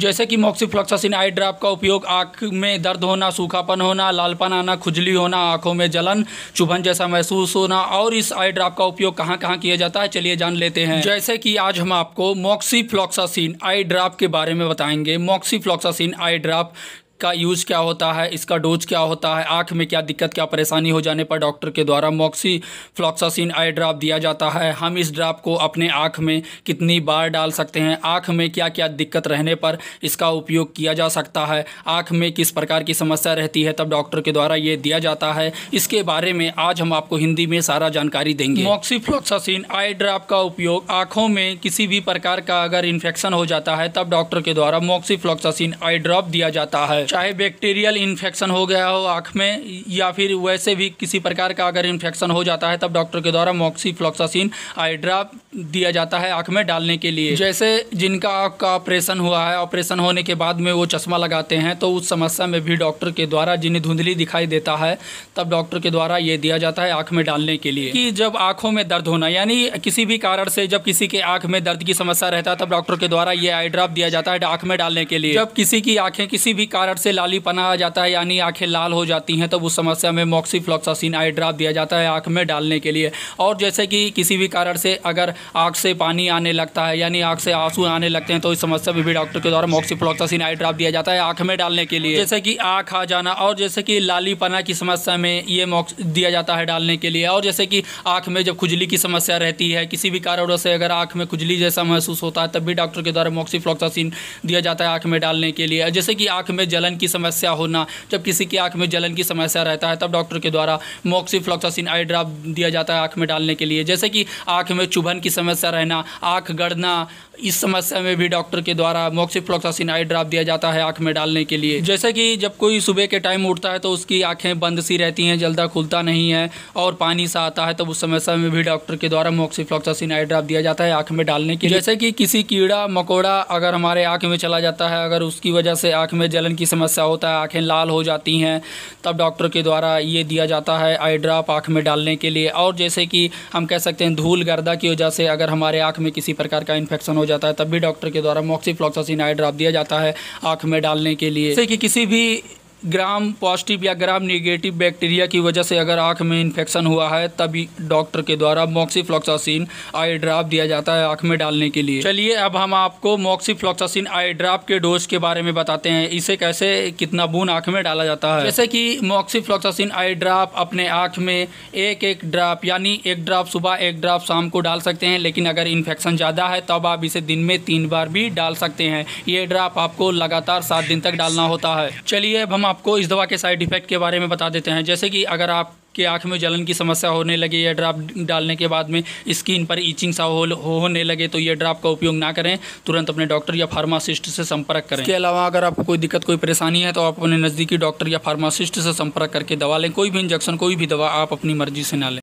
जैसे कि moxifloxacin eye drop का उपयोग आँख में दर्द होना सूखापन होना लालपन आना खुजली होना आँखों में जलन चुभन जैसा महसूस होना और इस आई ड्राप का उपयोग कहाँ कहाँ किया जाता है चलिए जान लेते हैं जैसे कि आज हम आपको मॉक्सीफ्लॉक्सासिन आई ड्राप के बारे में बताएंगे मॉक्सीफ्लॉक्सासिन आई ड्राप का यूज़ क्या होता है इसका डोज क्या होता है आँख में क्या दिक्कत क्या परेशानी हो जाने पर डॉक्टर के द्वारा मोक्सी फ्लॉक्सासिन आई ड्राप दिया जाता है हम इस ड्राप को अपने आँख में कितनी बार डाल सकते हैं आँख में क्या क्या दिक्कत रहने पर इसका उपयोग किया जा सकता है आँख में किस प्रकार की समस्या रहती है तब डॉक्टर के द्वारा ये दिया जाता है इसके बारे में आज हम आपको हिंदी में सारा जानकारी देंगे मॉक्सी फ्लॉक्सासिन आई ड्राप का उपयोग आँखों में किसी भी प्रकार का अगर इन्फेक्शन हो जाता है तब डॉक्टर के द्वारा फ्लॉक्सासिन आई ड्राप दिया जाता है चाहे बैक्टीरियल इन्फेक्शन हो गया हो आँख में या फिर वैसे भी किसी प्रकार का अगर इन्फेक्शन हो जाता है तब डॉक्टर के द्वारा मॉक्सी आई आईड्राप दिया जाता है आँख में डालने के लिए जैसे जिनका आँख का ऑपरेशन हुआ है ऑपरेशन होने के बाद में वो चश्मा लगाते हैं तो उस समस्या में भी डॉक्टर के द्वारा जिन्हें धुंधली दिखाई देता है तब डॉक्टर के द्वारा ये दिया जाता है आँख में डालने के लिए कि जब आँखों में दर्द होना यानी किसी भी कारण से जब किसी के आँख में दर्द की समस्या रहता है तब डॉक्टर के द्वारा ये आईड्राप दिया जाता है आँख में डालने के लिए जब किसी की आँखें किसी भी कारण ब्लड से पना आ जाता है यानी आंखें लाल हो जाती हैं तब तो उस समस्या में मोक्सीफ्लोक्सासिन आई ड्राप दिया जाता है आँख में डालने के लिए और जैसे कि किसी भी कारण से अगर आँख से पानी आने लगता है यानी आँख से आंसू आने लगते हैं तो इस समस्या में भी डॉक्टर के द्वारा मोक्सीफ्लोक्सासिन आई ड्राप दिया जाता है आँख में डालने के लिए जैसे कि आँख आ जाना और जैसे कि पना की समस्या में ये मॉक्स दिया जाता है डालने के लिए और जैसे कि आँख में जब खुजली की समस्या रहती है किसी भी कारणों से अगर आँख में खुजली जैसा महसूस होता है तब भी डॉक्टर के द्वारा मोक्सीफ्लोक्सासिन दिया जाता है आँख में डालने के लिए जैसे कि आँख में जलन जलन की समस्या होना जब किसी की आँख में जलन की समस्या रहता है तब डॉक्टर के द्वारा फ्लॉक्सासिन आई ड्राप दिया जाता है आँख में डालने के लिए जैसे कि आँख में चुभन की समस्या रहना आँख गड़ना इस समस्या में भी डॉक्टर के द्वारा फ्लॉक्सासिन आई ड्राप दिया जाता है आँख में डालने के लिए जैसे कि जब कोई सुबह के टाइम उठता है तो उसकी आँखें बंद सी रहती हैं जल्दा खुलता नहीं है और पानी सा आता है तब उस समस्या में भी डॉक्टर के द्वारा फ्लॉक्सासिन आई ड्राप दिया जाता है आँख में डालने के लिए जैसे कि किसी कीड़ा मकोड़ा अगर हमारे आँख में चला जाता है अगर उसकी वजह से आँख में जलन की समस्या होता है आँखें लाल हो जाती हैं तब डॉक्टर के द्वारा ये दिया जाता है आई ड्राप आँख में डालने के लिए और जैसे कि हम कह सकते हैं धूल गर्दा की वजह से अगर हमारे आँख में किसी प्रकार का इन्फेक्शन हो जाता है तब भी डॉक्टर के द्वारा मोक्सीफ्लॉक्सासिन आई ड्राप दिया जाता है आँख में डालने के लिए जैसे कि किसी भी ग्राम पॉजिटिव या ग्राम नेगेटिव बैक्टीरिया की वजह से अगर आँख में इन्फेक्शन हुआ है तभी डॉक्टर के द्वारा मोक्सीफ्लॉक्सासिन आई ड्राप दिया जाता है आँख में डालने के लिए चलिए अब हम आपको मोक्सीफ्लॉक्सासिन आई ड्राप के डोज के बारे में बताते हैं इसे कैसे कितना बूंद आँख में डाला जाता है जैसे कि मोक्सीफ्लॉक्सासिन आई ड्राप अपने आँख में एक एक ड्राप यानी एक ड्राप सुबह एक ड्राप शाम को डाल सकते हैं लेकिन अगर इन्फेक्शन ज़्यादा है तब आप इसे दिन में तीन बार भी डाल सकते हैं ये ड्राप आपको लगातार सात दिन तक डालना होता है चलिए अब हम आप आपको इस दवा के साइड इफ़ेक्ट के बारे में बता देते हैं जैसे कि अगर आपके आँख में जलन की समस्या होने लगे या ड्राप डालने के बाद में स्किन पर ईचिंग सा हो, होने लगे तो ये ड्राप का उपयोग ना करें तुरंत अपने डॉक्टर या फार्मासिस्ट से संपर्क करें इसके अलावा अगर आपको कोई दिक्कत कोई परेशानी है तो आप अपने नज़दीकी डॉक्टर या फार्मासिस्ट से संपर्क करके दवा लें कोई भी इंजेक्शन कोई भी दवा आप अपनी मर्जी से ना लें